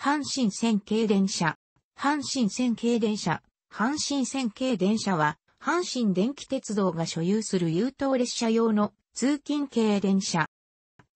阪神線軽電車。阪神線軽電車。阪神線軽電車は、阪神電気鉄道が所有する優等列車用の通勤軽電車。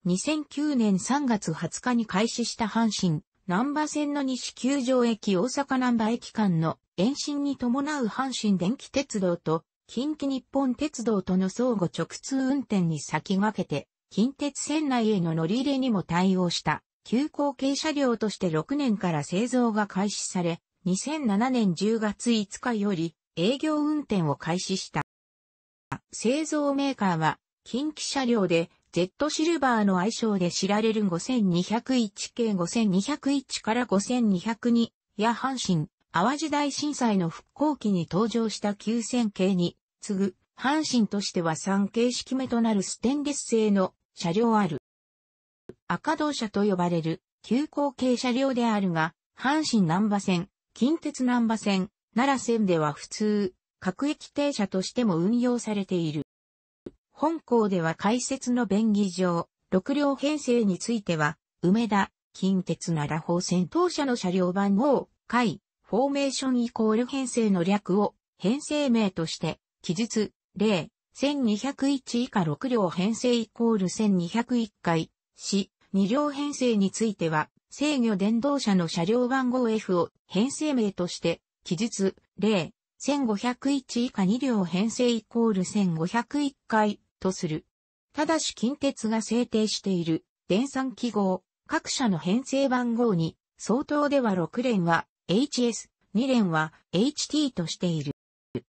2009年3月20日に開始した阪神、南波線の西九条駅大阪南波駅間の延伸に伴う阪神電気鉄道と近畿日本鉄道との相互直通運転に先駆けて、近鉄線内への乗り入れにも対応した。急行軽車両として6年から製造が開始され、2007年10月5日より営業運転を開始した。製造メーカーは近畿車両で Z シルバーの愛称で知られる5201系5201から5202や阪神、淡路大震災の復興期に登場した9000系に次ぐ阪神としては3形式目となるステンレス製の車両ある。赤道車と呼ばれる、急行系車両であるが、阪神南波線、近鉄南波線、奈良線では普通、各駅停車としても運用されている。本校では解説の便宜上、6両編成については、梅田、近鉄奈良方線当社の車両番号、回、フォーメーションイコール編成の略を、編成名として、記述、例、1201以下6両編成イコール1201回、し、2両編成については、制御電動車の車両番号 F を編成名として、記述、例、1501以下2両編成イコール1501回とする。ただし近鉄が制定している電算記号、各社の編成番号に、相当では6連は HS、2連は HT としている。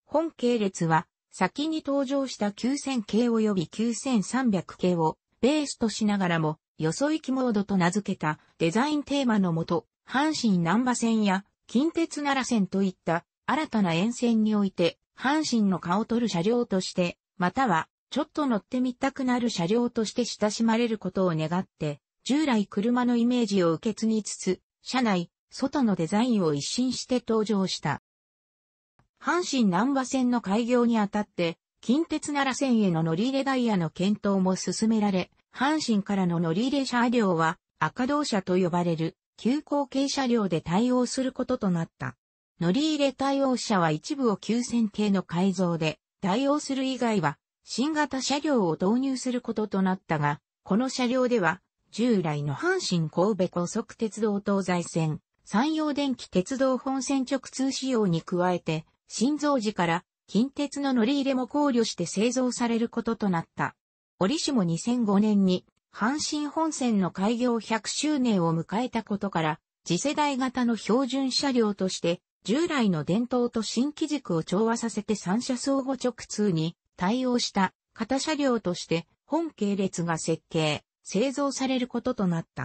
本系列は、先に登場した9000系及び9300系をベースとしながらも、よそ行きモードと名付けたデザインテーマのもと、阪神南波線や近鉄奈良線といった新たな沿線において、阪神の顔取る車両として、または、ちょっと乗ってみたくなる車両として親しまれることを願って、従来車のイメージを受け継ぎつつ、車内、外のデザインを一新して登場した。阪神南波線の開業にあたって、近鉄奈良線への乗り入れダイヤの検討も進められ、阪神からの乗り入れ車両は赤道車と呼ばれる急行系車両で対応することとなった。乗り入れ対応車は一部を急線系の改造で対応する以外は新型車両を導入することとなったが、この車両では従来の阪神神戸高速鉄道東西線、山陽電気鉄道本線直通仕様に加えて、新造時から近鉄の乗り入れも考慮して製造されることとなった。折しも2005年に阪神本線の開業100周年を迎えたことから、次世代型の標準車両として、従来の伝統と新機軸を調和させて三車相互直通に対応した型車両として本系列が設計、製造されることとなった。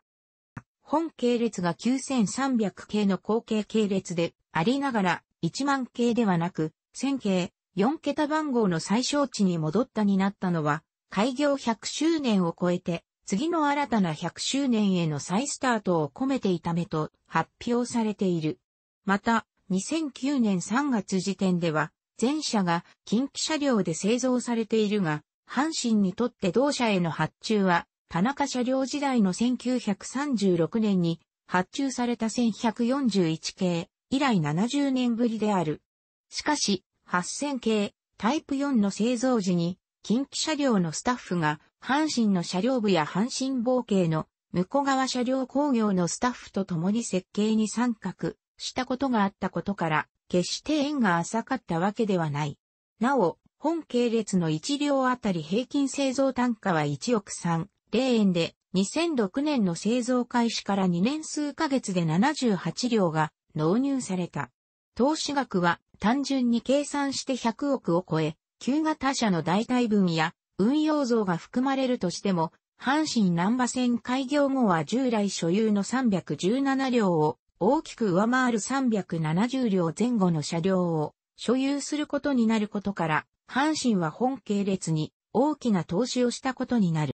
本系列が9300系の後継系列でありながら1万系ではなく1000系4桁番号の最小値に戻ったになったのは開業100周年を超えて、次の新たな100周年への再スタートを込めていためと発表されている。また、2009年3月時点では、全車が近畿車両で製造されているが、阪神にとって同社への発注は、田中車両時代の1936年に発注された1141系以来70年ぶりである。しかし、8000系タイプ4の製造時に近畿車両のスタッフが、阪神の車両部や阪神防形の向こう側車両工業のスタッフと共に設計に参画したことがあったことから、決して縁が浅かったわけではない。なお、本系列の1両あたり平均製造単価は1億3、0円で、2006年の製造開始から2年数ヶ月で78両が納入された。投資額は単純に計算して100億を超え、旧型車の代替分や運用像が含まれるとしても、阪神南波線開業後は従来所有の317両を大きく上回る370両前後の車両を所有することになることから、阪神は本系列に大きな投資をしたことになる。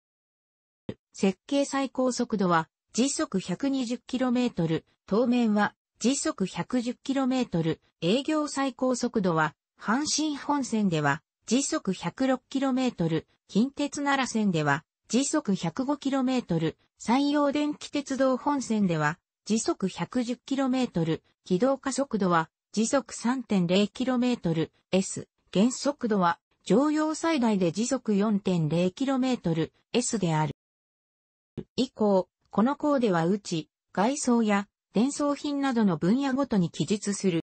設計最高速度は時速 120km、当面は時速 110km、営業最高速度は阪神本線では時速 106km、近鉄奈良線では、時速 105km、山陽電気鉄道本線では、時速 110km、軌道加速度は、時速 3.0km、S、原速度は、常用最大で時速 4.0km、S である。以降、この項ではうち、外装や、伝送品などの分野ごとに記述する。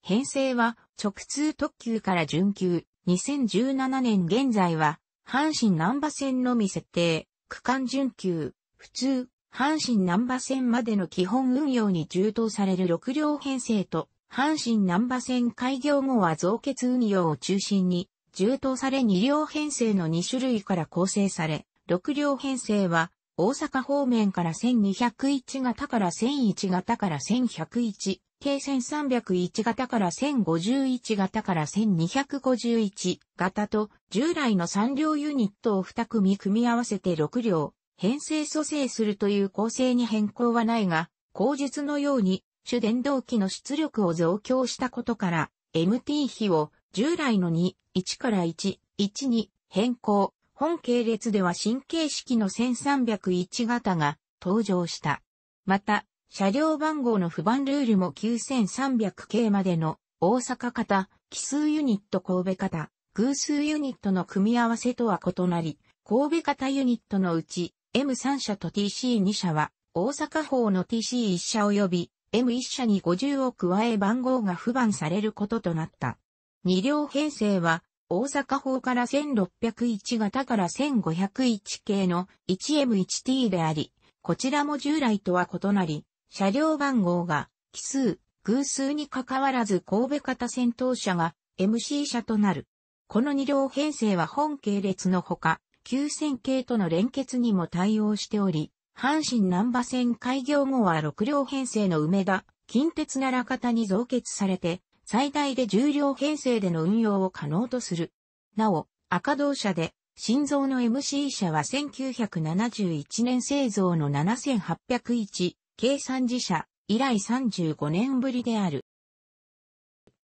編成は、直通特急から準急、2017年現在は、阪神南波線のみ設定、区間準急、普通、阪神南波線までの基本運用に充当される6両編成と、阪神南波線開業後は増結運用を中心に、充当され2両編成の2種類から構成され、6両編成は、大阪方面から1201型から1001型から1101、計1301型から1051型から1251型と従来の3両ユニットを2組組み合わせて6両編成蘇生するという構成に変更はないが、後述のように主電動機の出力を増強したことから MT 比を従来の2、1から1、1に変更。本系列では新形式の1301型が登場した。また、車両番号の不番ルールも9300系までの大阪型、奇数ユニット神戸型、偶数ユニットの組み合わせとは異なり、神戸型ユニットのうち M3 社と TC2 社は大阪方の TC1 社及び M1 社に50を加え番号が不番されることとなった。2両編成は大阪方から1601型から1501系の 1M1T であり、こちらも従来とは異なり、車両番号が奇数、偶数に関わらず神戸型戦闘車が MC 車となる。この2両編成は本系列のほか、9000系との連結にも対応しており、阪神南波線開業後は6両編成の梅田、近鉄奈良方に増結されて、最大で10両編成での運用を可能とする。なお、赤銅車で、心臓の MC 車は1971年製造の7801、計算自社、以来35年ぶりである。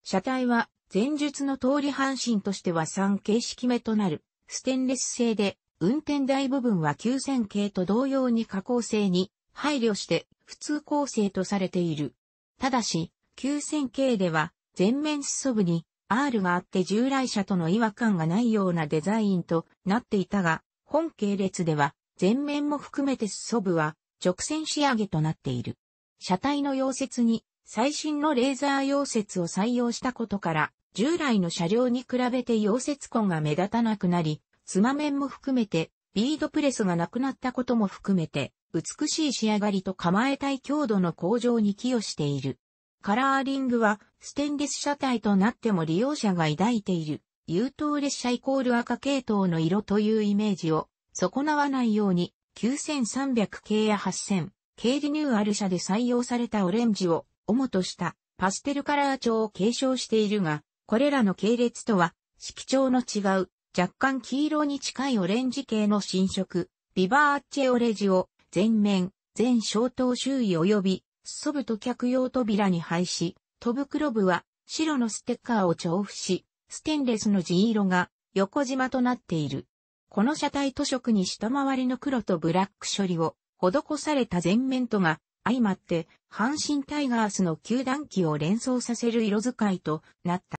車体は、前述の通り半身としては3形式目となる、ステンレス製で、運転台部分は9000系と同様に加工性に配慮して普通構成とされている。ただし、9000系では前面裾部に R があって従来車との違和感がないようなデザインとなっていたが、本系列では前面も含めて裾部は直線仕上げとなっている。車体の溶接に最新のレーザー溶接を採用したことから、従来の車両に比べて溶接痕が目立たなくなり、つま面も含めて、ビードプレスがなくなったことも含めて、美しい仕上がりと構えたい強度の向上に寄与している。カラーリングは、ステンレス車体となっても利用者が抱いている、優等列車イコール赤系統の色というイメージを損なわないように、9300系や8000系リニューアル車で採用されたオレンジを主としたパステルカラー調を継承しているが、これらの系列とは色調の違う若干黄色に近いオレンジ系の新色、ビバーチェオレジを全面、全消灯周囲及び、裾部と客用扉に配し、戸袋部は白のステッカーを調布し、ステンレスの地色が横縞となっている。この車体塗色に下回りの黒とブラック処理を施された前面とが相まって阪神タイガースの球団機を連想させる色使いとなった。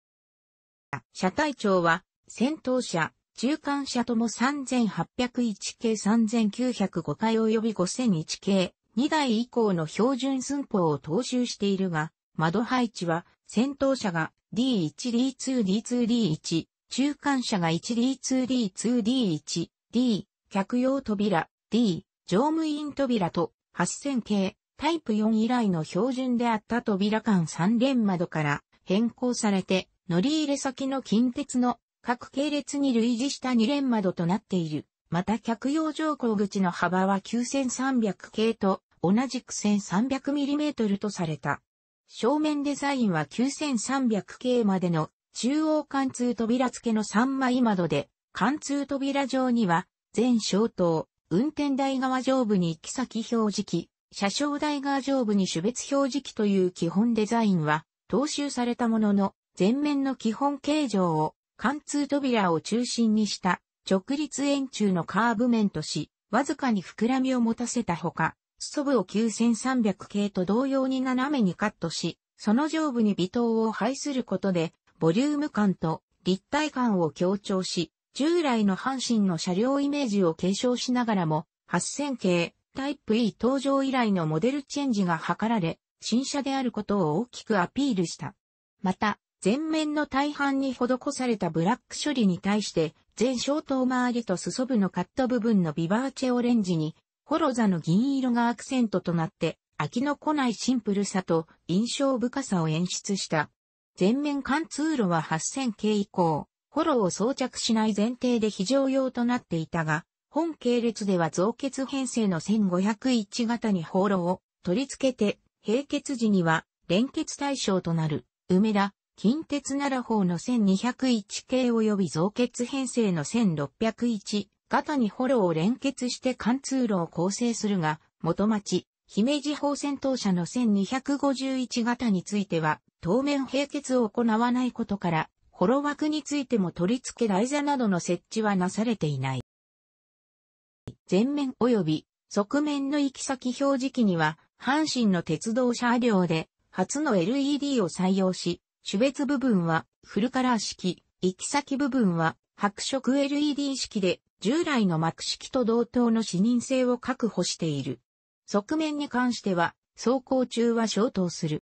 車体長は先頭車、中間車とも3801系3905回及び5001系2台以降の標準寸法を踏襲しているが、窓配置は先頭車が D1D2D2D1 中間車が 1D2D、2D1、D、客用扉、D、乗務員扉と、8000系、タイプ4以来の標準であった扉間3連窓から変更されて、乗り入れ先の近鉄の各系列に類似した2連窓となっている。また客用乗降口の幅は9300系と同じく 1300mm とされた。正面デザインは9300系までの中央貫通扉付けの三枚窓で、貫通扉上には、全消灯、運転台側上部に行き先表示器、車掌台側上部に種別表示器という基本デザインは、踏襲されたものの、前面の基本形状を、貫通扉を中心にした直立円柱のカーブ面とし、わずかに膨らみを持たせたほか、スト部を9300系と同様に斜めにカットし、その上部に微糖を配することでボリューム感と立体感を強調し、従来の阪神の車両イメージを継承しながらも、8000系タイプ E 登場以来のモデルチェンジが図られ、新車であることを大きくアピールした。また、前面の大半に施されたブラック処理に対して、全消灯周りと裾部のカット部分のビバーチェオレンジに、ホロザの銀色がアクセントとなって、飽きの来ないシンプルさと印象深さを演出した。全面貫通路は8000系以降、ホロを装着しない前提で非常用となっていたが、本系列では増結編成の1501型にホロを取り付けて、並結時には連結対象となる、梅田、近鉄奈良方の1201系及び増結編成の1601型にホロを連結して貫通路を構成するが、元町、姫路法戦闘車の1251型については、当面並結を行わないことから、ホロ枠についても取り付け台座などの設置はなされていない。前面及び側面の行き先表示器には、阪神の鉄道車両で初の LED を採用し、種別部分はフルカラー式、行き先部分は白色 LED 式で従来の幕式と同等の視認性を確保している。側面に関しては、走行中は消灯する。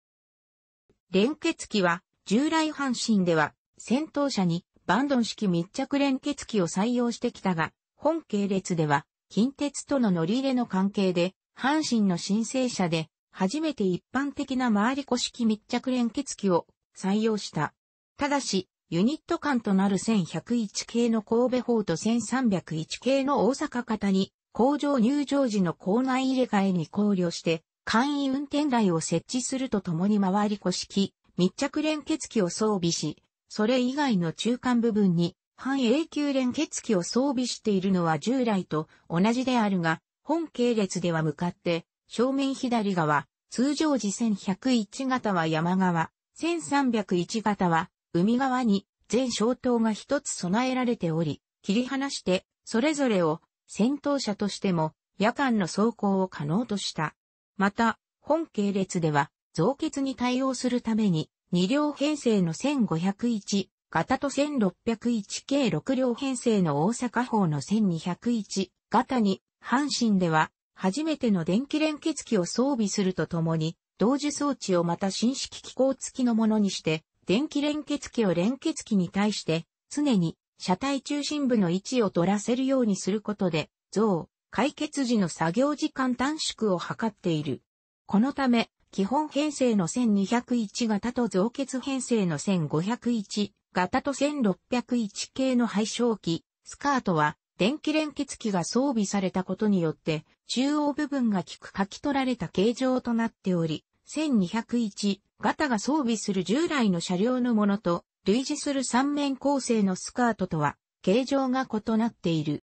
連結機は、従来阪神では、先頭車にバンドン式密着連結機を採用してきたが、本系列では、近鉄との乗り入れの関係で、阪神の申請者で、初めて一般的な回り子式密着連結機を採用した。ただし、ユニット間となる1101系の神戸方と1301系の大阪型に工場入場時の校内入れ替えに考慮して、簡易運転台を設置するとともに回り古式、密着連結機を装備し、それ以外の中間部分に半永久連結機を装備しているのは従来と同じであるが、本系列では向かって、正面左側、通常時1101型は山側、1301型は海側に全消灯が一つ備えられており、切り離して、それぞれを戦闘車としても夜間の走行を可能とした。また、本系列では増結に対応するために2両編成の1501型と1601系6両編成の大阪方の1201型に阪神では初めての電気連結機を装備するとともに同時装置をまた新式機構付きのものにして電気連結機を連結機に対して常に車体中心部の位置を取らせるようにすることで、像、解決時の作業時間短縮を図っている。このため、基本編成の1201型と増結編成の1501型と1601系の配色機、スカートは、電気連結機が装備されたことによって、中央部分が効く書き取られた形状となっており、1201型が装備する従来の車両のものと類似する三面構成のスカートとは形状が異なっている。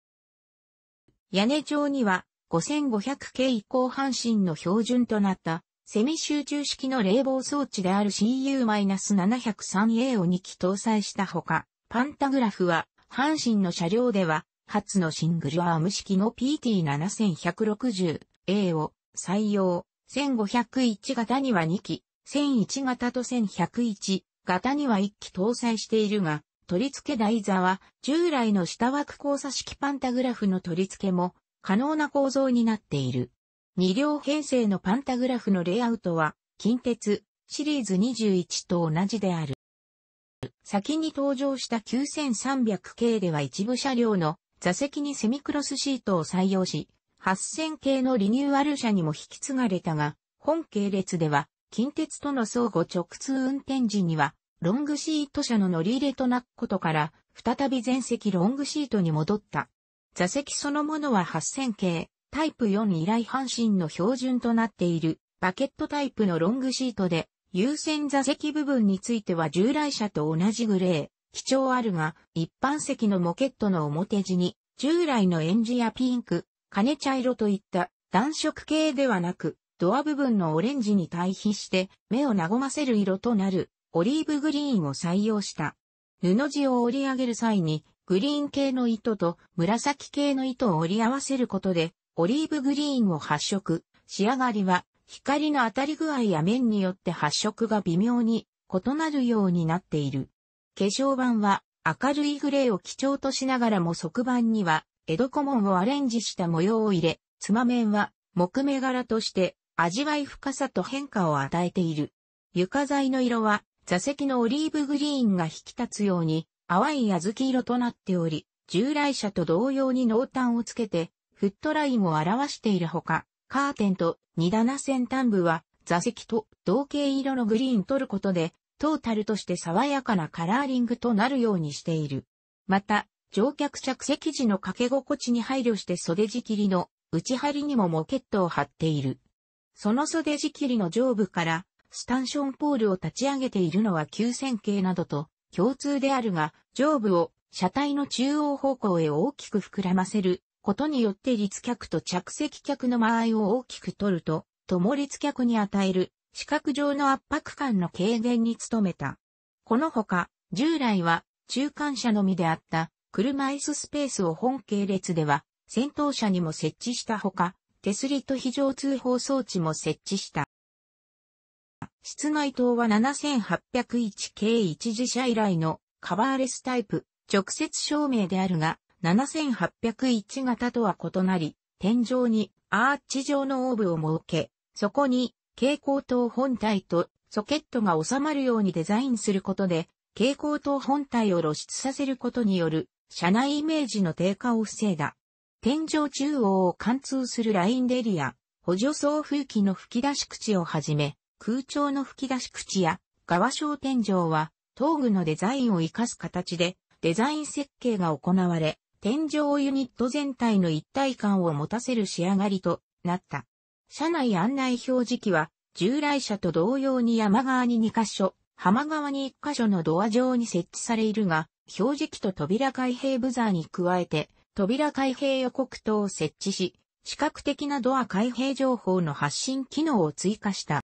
屋根上には 5500K 以降半身の標準となったセミ集中式の冷房装置である CU-703A を2機搭載したほか、パンタグラフは阪神の車両では初のシングルアーム式の PT7160A を採用、1501型には2機、1001型と1101型には1機搭載しているが、取り付け台座は従来の下枠交差式パンタグラフの取り付けも可能な構造になっている。2両編成のパンタグラフのレイアウトは近鉄シリーズ21と同じである。先に登場した9300系では一部車両の座席にセミクロスシートを採用し、8000系のリニューアル車にも引き継がれたが、本系列では近鉄との相互直通運転時にはロングシート車の乗り入れとなっことから、再び全席ロングシートに戻った。座席そのものは8000系、タイプ4以来半身の標準となっている、バケットタイプのロングシートで、優先座席部分については従来車と同じグレー、基調あるが、一般席のモケットの表地に、従来のエンジやピンク、金茶色といった暖色系ではなく、ドア部分のオレンジに対比して目を和ませる色となるオリーブグリーンを採用した。布地を織り上げる際に、グリーン系の糸と紫系の糸を織り合わせることで、オリーブグリーンを発色。仕上がりは、光の当たり具合や面によって発色が微妙に異なるようになっている。化粧板は明るいグレーを基調としながらも側板には江戸小紋をアレンジした模様を入れ、つま面は木目柄として味わい深さと変化を与えている。床材の色は座席のオリーブグリーンが引き立つように、淡い小豆色となっており、従来車と同様に濃淡をつけて、フットラインを表しているほか、カーテンと二棚先端部は座席と同型色のグリーン取ることで、トータルとして爽やかなカラーリングとなるようにしている。また、乗客着席時の掛け心地に配慮して袖仕切りの内張りにもモケットを貼っている。その袖仕切りの上部からスタンションポールを立ち上げているのは急線形などと共通であるが、上部を車体の中央方向へ大きく膨らませることによって立脚と着席脚の間合いを大きく取ると、共立脚に与える視覚上の圧迫感の軽減に努めた。このほか、従来は中間車のみであった車椅子スペースを本系列では先頭車にも設置したほか、手すりと非常通報装置も設置した。室内灯は 7801K1 自社以来のカバーレスタイプ、直接照明であるが、7801型とは異なり、天井にアーチ状のオーブを設け、そこに蛍光灯本体とソケットが収まるようにデザインすることで、蛍光灯本体を露出させることによる車内イメージの低下を防いだ。天井中央を貫通するラインデリア、補助送風機の吹き出し口をはじめ、空調の吹き出し口や側小天井は東具のデザインを活かす形でデザイン設計が行われ、天井ユニット全体の一体感を持たせる仕上がりとなった。車内案内表示器は従来車と同様に山側に2カ所、浜側に1カ所のドア上に設置されるが、表示器と扉開閉ブザーに加えて、扉開閉予告灯を設置し、視覚的なドア開閉情報の発信機能を追加した。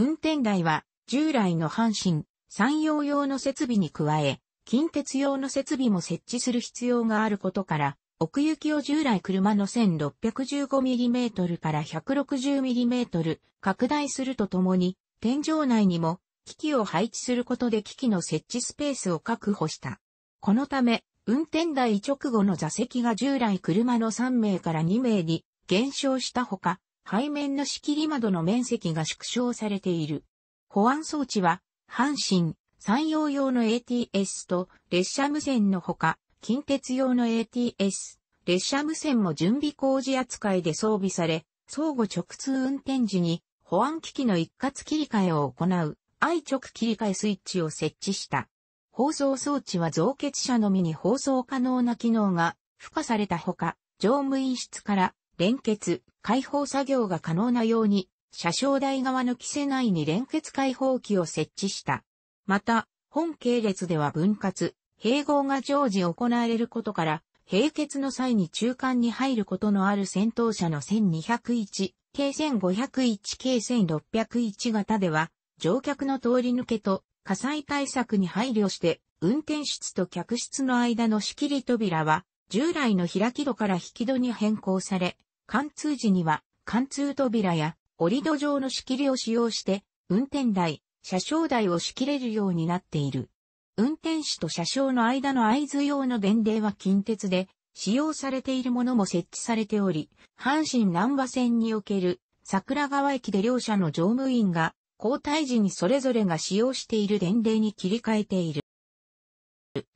運転台は従来の阪神、山陽用の設備に加え、近鉄用の設備も設置する必要があることから、奥行きを従来車の 1615mm から 160mm 拡大するとともに、天井内にも機器を配置することで機器の設置スペースを確保した。このため、運転台直後の座席が従来車の3名から2名に減少したほか、背面の仕切り窓の面積が縮小されている。保安装置は、阪神、山陽用の ATS と列車無線のほか、近鉄用の ATS、列車無線も準備工事扱いで装備され、相互直通運転時に保安機器の一括切り替えを行う、愛直切り替えスイッチを設置した。放送装置は造血者のみに放送可能な機能が付加されたほか、乗務員室から連結、解放作業が可能なように、車掌台側の規制内に連結解放機を設置した。また、本系列では分割、併合が常時行われることから、併結の際に中間に入ることのある戦闘車の1201、k 1501 k 1601型では、乗客の通り抜けと火災対策に配慮して、運転室と客室の間の仕切り扉は、従来の開き戸から引き戸に変更され、貫通時には、貫通扉や折り戸状の仕切りを使用して、運転台、車掌台を仕切れるようになっている。運転手と車掌の間の合図用の電令は近鉄で、使用されているものも設置されており、阪神南波線における桜川駅で両社の乗務員が交代時にそれぞれが使用している電令に切り替えている。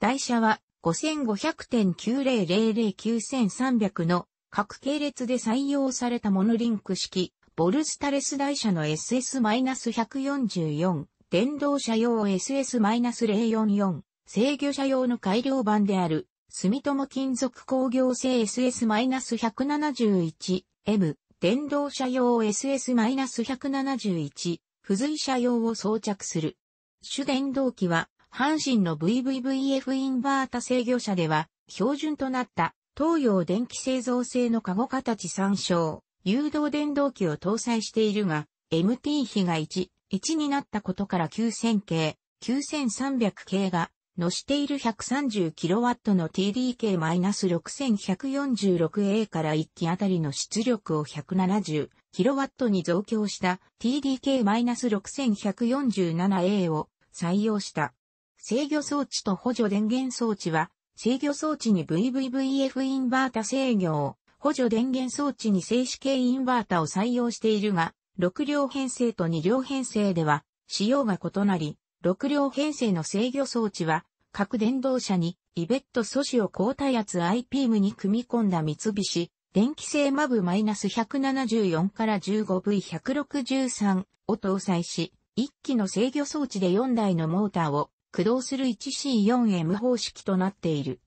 台車は5500.90009300の各系列で採用されたモノリンク式、ボルスタレス台車の SS-144、電動車用 SS-044、制御車用の改良版である、住友金属工業製 SS-171M、電動車用 SS-171、付随車用を装着する。主電動機は、阪神の VVVF インバータ制御車では、標準となった東洋電気製造製のカゴ形参照、誘導電動機を搭載しているが、MT 比が1、1になったことから9000系、9300系が、のしている 130kW の TDK-6146A から1機あたりの出力を 170kW に増強した TDK-6147A を採用した。制御装置と補助電源装置は制御装置に VVVF インバータ制御を、補助電源装置に静止系インバータを採用しているが、6両編成と2両編成では仕様が異なり、6両編成の制御装置は各電動車にイベット素子を高耐圧 I p m ムに組み込んだ三菱電気製マブ -174 から 15V163 を搭載し、1機の制御装置で4台のモーターを駆動する 1C4M 方式となっている。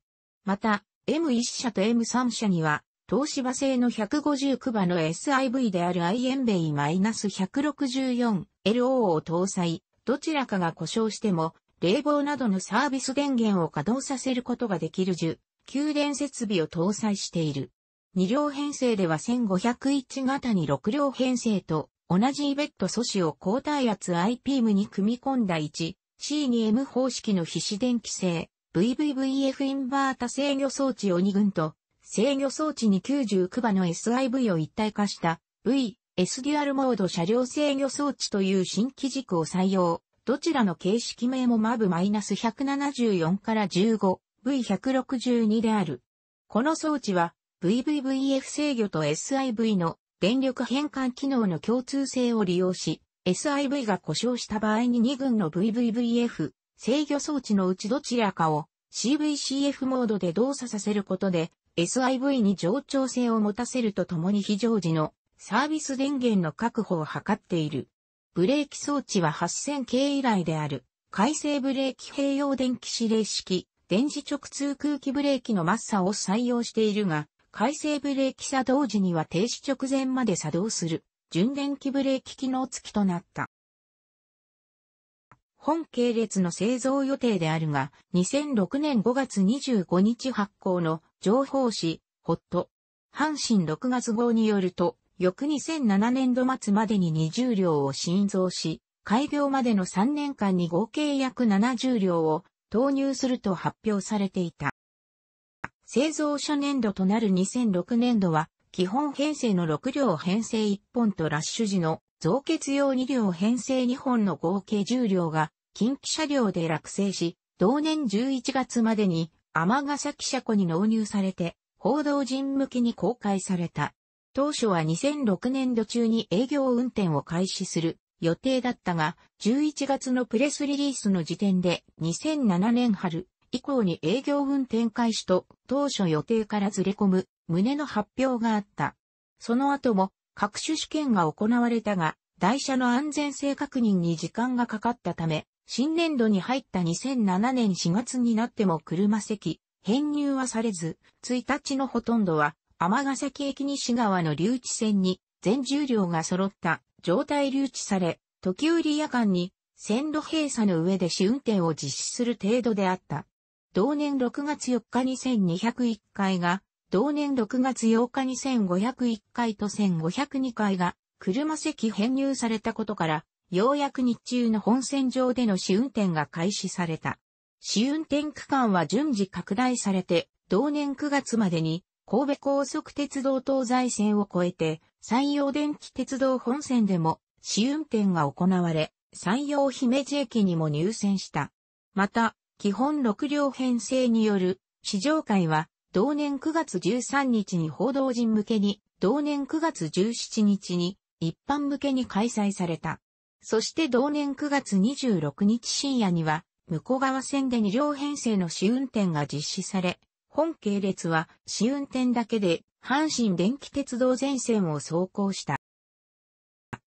また、M1 社と M3 社には、東芝製の150クバの SIV である i m b e y 1 6 4 l o を搭載、どちらかが故障しても、冷房などのサービス電源を稼働させることができる10、給電設備を搭載している。2両編成では1501型に6両編成と同じイベット素子を高耐圧 I p m に組み込んだ1、C 2 M 方式の非自電気性 VVVF インバータ制御装置を2群と制御装置に99馬の SIV を一体化した V、S デュアルモード車両制御装置という新機軸を採用。どちらの形式名も MAV-174 から15、V162 である。この装置は VVVF 制御と SIV の電力変換機能の共通性を利用し、SIV が故障した場合に2群の VVVF 制御装置のうちどちらかを CVCF モードで動作させることで SIV に冗長性を持たせるとともに非常時のサービス電源の確保を図っている。ブレーキ装置は 8000K 以来である。回生ブレーキ併用電気指令式、電磁直通空気ブレーキのマッサを採用しているが、回生ブレーキ作動時には停止直前まで作動する。純電気ブレーキ機能付きとなった。本系列の製造予定であるが、2006年5月25日発行の情報誌、ホット。阪神6月号によると、翌2007年度末までに20両を新造し、開業までの3年間に合計約70両を投入すると発表されていた。製造初年度となる2006年度は、基本編成の6両編成1本とラッシュ時の増結用2両編成2本の合計10両が近畿車両で落成し、同年11月までに天ヶ崎車庫に納入されて、報道陣向けに公開された。当初は2006年度中に営業運転を開始する予定だったが、11月のプレスリリースの時点で2007年春以降に営業運転開始と当初予定からずれ込む胸の発表があった。その後も各種試験が行われたが、台車の安全性確認に時間がかかったため、新年度に入った2007年4月になっても車席、編入はされず、1日のほとんどは、天崎駅西側の留置線に、全重量が揃った状態留置され、時折夜間に、線路閉鎖の上で試運転を実施する程度であった。同年6月4日に1201回が、同年6月8日に1501回と1502回が車席編入されたことから、ようやく日中の本線上での試運転が開始された。試運転区間は順次拡大されて、同年9月までに神戸高速鉄道東西線を越えて、山陽電気鉄道本線でも試運転が行われ、山陽姫路駅にも入線した。また、基本6両編成による試乗会は同年9月13日に報道陣向けに、同年9月17日に一般向けに開催された。そして同年9月26日深夜には、向こう側線で2両編成の試運転が実施され、本系列は試運転だけで阪神電気鉄道全線を走行した。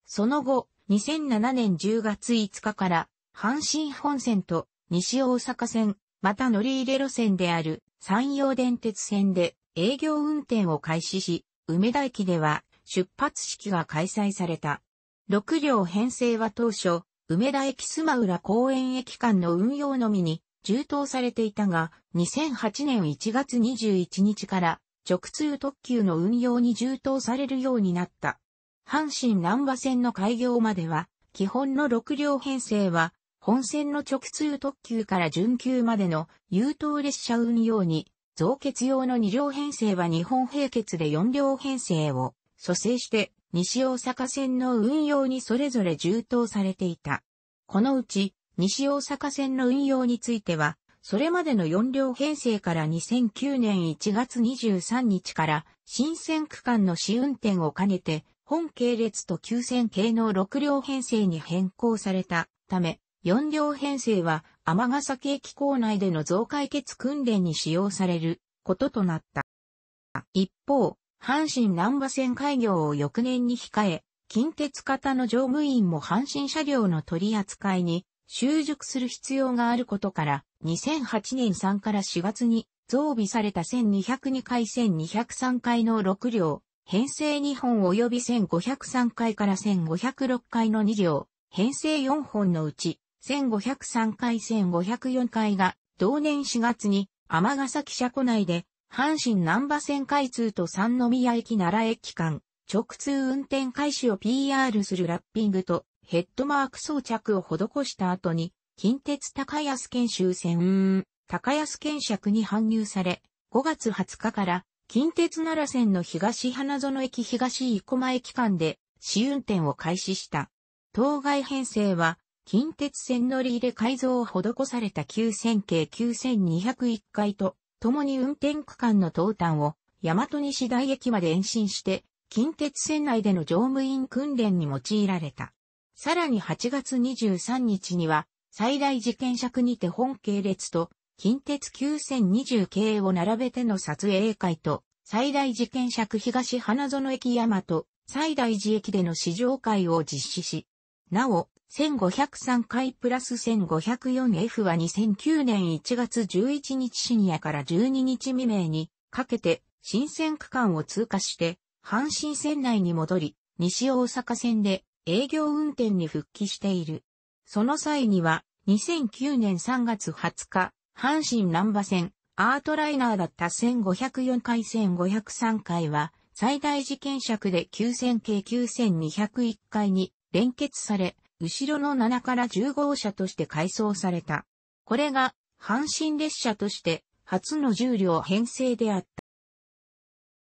その後、2007年10月5日から、阪神本線と西大阪線、また乗り入れ路線である山陽電鉄線で営業運転を開始し、梅田駅では出発式が開催された。6両編成は当初、梅田駅スマウラ公園駅間の運用のみに充当されていたが、2008年1月21日から直通特急の運用に充当されるようになった。阪神南波線の開業までは、基本の6両編成は本線の直通特急から準急までの優等列車運用に、増結用の2両編成は日本平結で4両編成を蘇生して西大阪線の運用にそれぞれ充当されていた。このうち西大阪線の運用については、それまでの4両編成から2009年1月23日から新線区間の試運転を兼ねて、本系列と急線系の6両編成に変更されたため、4両編成は尼崎駅構内での増解決訓練に使用されることとなった。一方、阪神南波線開業を翌年に控え、近鉄型の乗務員も阪神車両の取り扱いに習熟する必要があることから、2008年3から4月に増備された1202回1203回の6両、編成2本及び1503回から1506回の2両、編成4本のうち1503回1504回が同年4月に尼崎車庫内で阪神南波線開通と三宮駅奈良駅間直通運転開始を PR するラッピングとヘッドマーク装着を施した後に近鉄高安県周線、高安県尺に搬入され、5月20日から近鉄奈良線の東花園駅東生駒駅間で試運転を開始した。当該編成は近鉄線乗り入れ改造を施された9000系9201回と、共に運転区間の東端を、大和西大駅まで延伸して、近鉄線内での乗務員訓練に用いられた。さらに8月23日には、最大事件尺にて本系列と、近鉄9020系を並べての撮影会と、最大事件尺東花園駅大和、最大寺駅での試乗会を実施し、なお、1503回プラス 1504F は2009年1月11日深夜から12日未明にかけて新線区間を通過して阪神線内に戻り西大阪線で営業運転に復帰している。その際には2009年3月20日阪神南波線アートライナーだった1504回1503回は最大事件尺で9000系9201回に連結され後ろの7から10号車として改装された。これが、阪神列車として、初の重量編成であっ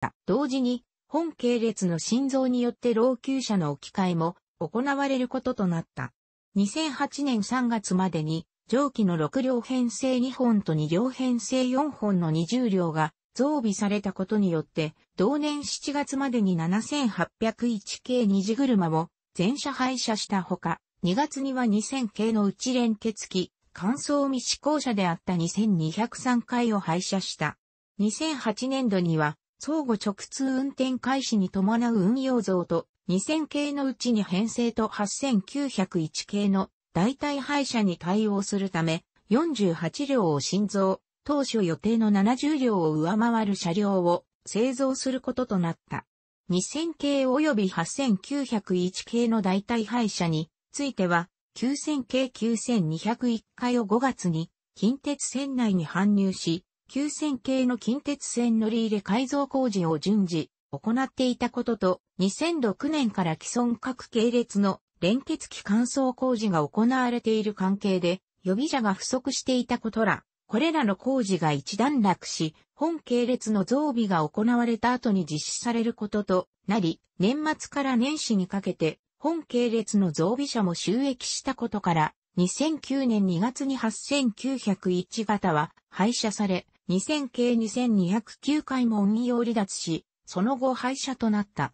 た。同時に、本系列の心臓によって老朽車の置き換えも行われることとなった。2008年3月までに、上記の6両編成2本と2両編成4本の20両が増備されたことによって、同年7月までに7801系2次車を、全車廃車したほか、2月には2000系の内連結機、乾燥未試行車であった2203回を廃車した。2008年度には、相互直通運転開始に伴う運用増と、2000系のうちに編成と8901系の代替廃車に対応するため、48両を新増、当初予定の70両を上回る車両を製造することとなった。2000系及び8901系の代替廃車に、ついては、9000系9201回を5月に、近鉄線内に搬入し、9000系の近鉄線乗り入れ改造工事を順次、行っていたことと、2006年から既存各系列の連結機乾燥工事が行われている関係で、予備車が不足していたことら、これらの工事が一段落し、本系列の増備が行われた後に実施されることとなり、年末から年始にかけて、本系列の増備車も収益したことから、2009年2月に8901型は廃車され、2000系2209回も運用離脱し、その後廃車となった。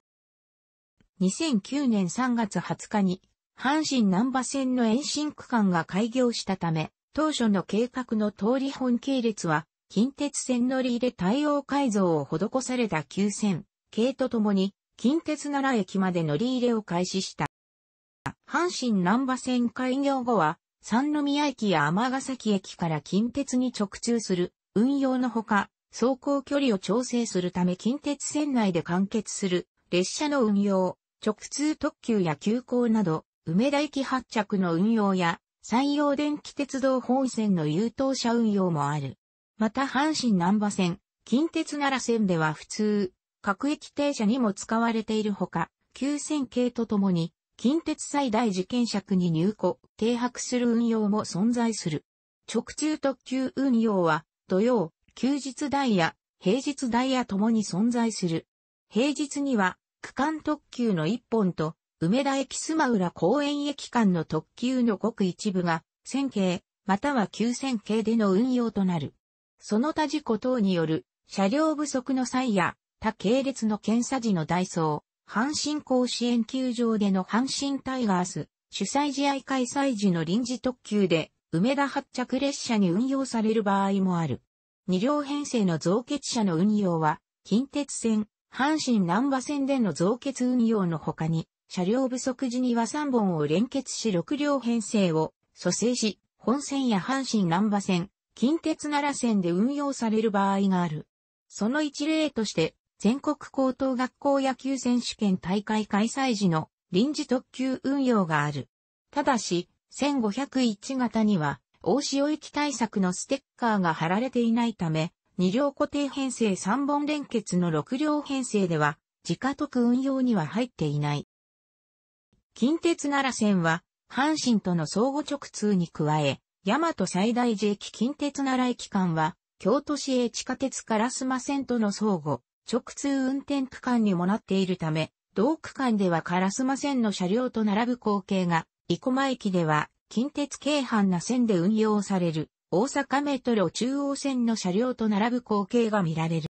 2009年3月20日に、阪神南波線の延伸区間が開業したため、当初の計画の通り本系列は、近鉄線乗り入れ対応改造を施された9 0 0 0系とともに、近鉄奈良駅まで乗り入れを開始した。阪神南波線開業後は、三宮駅やヶ崎駅から近鉄に直通する運用のほか、走行距離を調整するため近鉄線内で完結する列車の運用、直通特急や急行など、梅田駅発着の運用や、山陽電気鉄道本線の優等車運用もある。また阪神南波線、近鉄奈良線では普通、各駅停車にも使われているほか、9000系とともに、近鉄最大受験尺区に入庫、停泊する運用も存在する。直中特急運用は、土曜、休日ダイヤ、平日ダイヤともに存在する。平日には、区間特急の一本と、梅田駅スマウラ公園駅間の特急のごく一部が、1000系、または9000系での運用となる。その他事故等による、車両不足の際や、他系列の検査時のダイソー、阪神甲子園球場での阪神タイガース、主催試合開催時の臨時特急で、梅田発着列車に運用される場合もある。二両編成の増結車の運用は、近鉄線、阪神南波線での増結運用の他に、車両不足時には3本を連結し6両編成を蘇生し、本線や阪神南波線、近鉄奈良線で運用される場合がある。その一例として、全国高等学校野球選手権大会開催時の臨時特急運用がある。ただし、1501型には、大潮き対策のステッカーが貼られていないため、2両固定編成3本連結の6両編成では、自家特運用には入っていない。近鉄奈良線は、阪神との相互直通に加え、大和最大寺駅近鉄奈良駅間は、京都市営地下鉄烏丸線との相互直通運転区間にもなっているため、同区間では烏丸線の車両と並ぶ光景が、生駒駅では近鉄京阪な線で運用される大阪メトロ中央線の車両と並ぶ光景が見られる。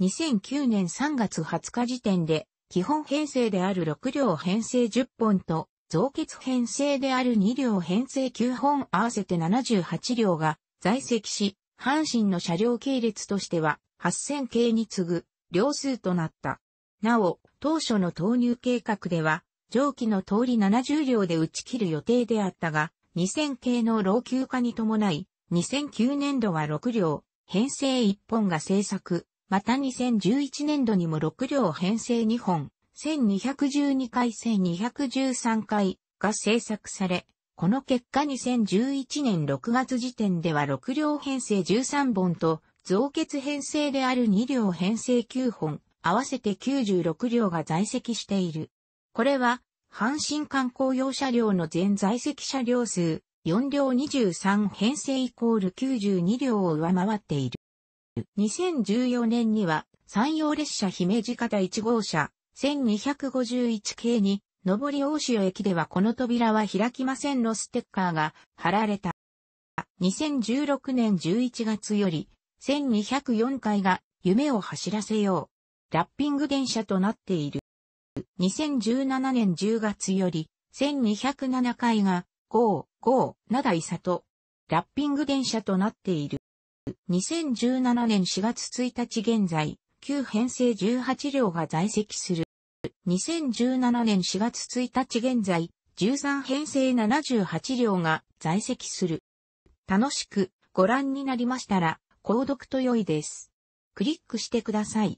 2009年3月20日時点で、基本編成である6両編成10本と、増結編成である2両編成9本合わせて78両が在籍し、阪神の車両系列としては8000系に次ぐ両数となった。なお、当初の投入計画では、上記の通り70両で打ち切る予定であったが、2000系の老朽化に伴い、2009年度は6両、編成1本が製作、また2011年度にも6両編成2本、1212回1213回が製作され、この結果2011年6月時点では6両編成13本と増結編成である2両編成9本、合わせて96両が在籍している。これは、阪神観光用車両の全在籍車両数、4両23編成イコール92両を上回っている。2014年には、山陽列車姫路方1号車、1251系に、上り大塩駅ではこの扉は開きませんのステッカーが貼られた。2016年11月より、1204回が夢を走らせよう。ラッピング電車となっている。2017年10月より1207回が5、5、灘伊里。ラッピング電車となっている。2017年4月1日現在、旧編成18両が在籍する。2017年4月1日現在、13編成78両が在籍する。楽しくご覧になりましたら、購読と良いです。クリックしてください。